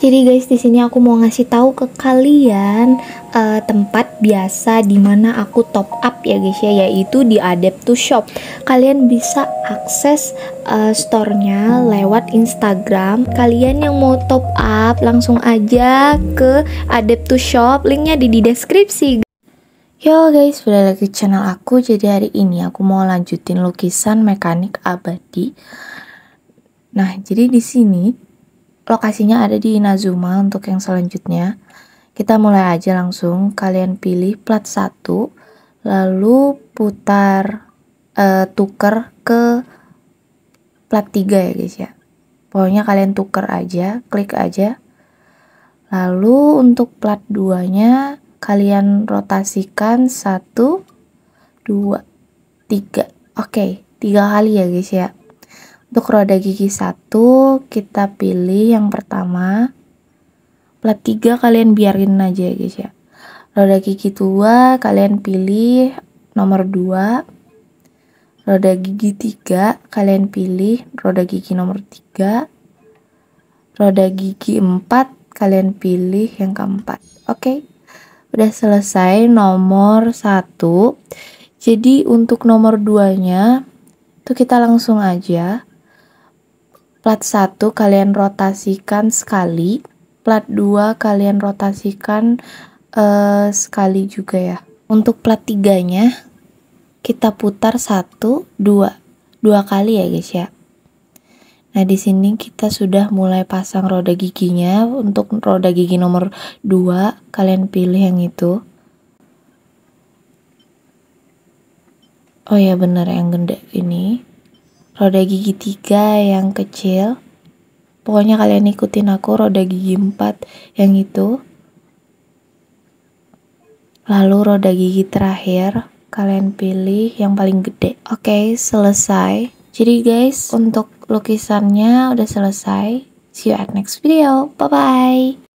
Jadi guys, di sini aku mau ngasih tahu ke kalian uh, tempat biasa dimana aku top up ya guys ya, yaitu di Adepto Shop. Kalian bisa akses uh, store-nya lewat Instagram. Kalian yang mau top up langsung aja ke Adepto Shop, linknya di, di deskripsi. Yo guys, balik lagi channel aku. Jadi hari ini aku mau lanjutin lukisan mekanik abadi. Nah, jadi di sini lokasinya ada di Inazuma untuk yang selanjutnya. Kita mulai aja langsung. Kalian pilih plat 1 lalu putar uh, tuker ke plat 3 ya guys ya. Pokoknya kalian tuker aja, klik aja. Lalu untuk plat 2-nya kalian rotasikan 1 2 3. Oke, okay, 3 kali ya guys ya. Untuk roda gigi satu kita pilih yang pertama. Plat tiga kalian biarin aja ya guys ya. Roda gigi dua kalian pilih nomor dua. Roda gigi tiga kalian pilih roda gigi nomor tiga. Roda gigi empat kalian pilih yang keempat. Oke. Okay? Udah selesai nomor satu. Jadi untuk nomor duanya tuh kita langsung aja plat 1 kalian rotasikan sekali, plat 2 kalian rotasikan uh, sekali juga ya. Untuk plat 3-nya kita putar 1, 2. 2 kali ya guys ya. Nah, di sini kita sudah mulai pasang roda giginya. Untuk roda gigi nomor 2, kalian pilih yang itu. Oh ya benar yang gede ini roda gigi 3 yang kecil. Pokoknya kalian ikutin aku roda gigi 4 yang itu. Lalu roda gigi terakhir kalian pilih yang paling gede. Oke, okay, selesai. Jadi guys, untuk lukisannya udah selesai. See you at next video. Bye bye.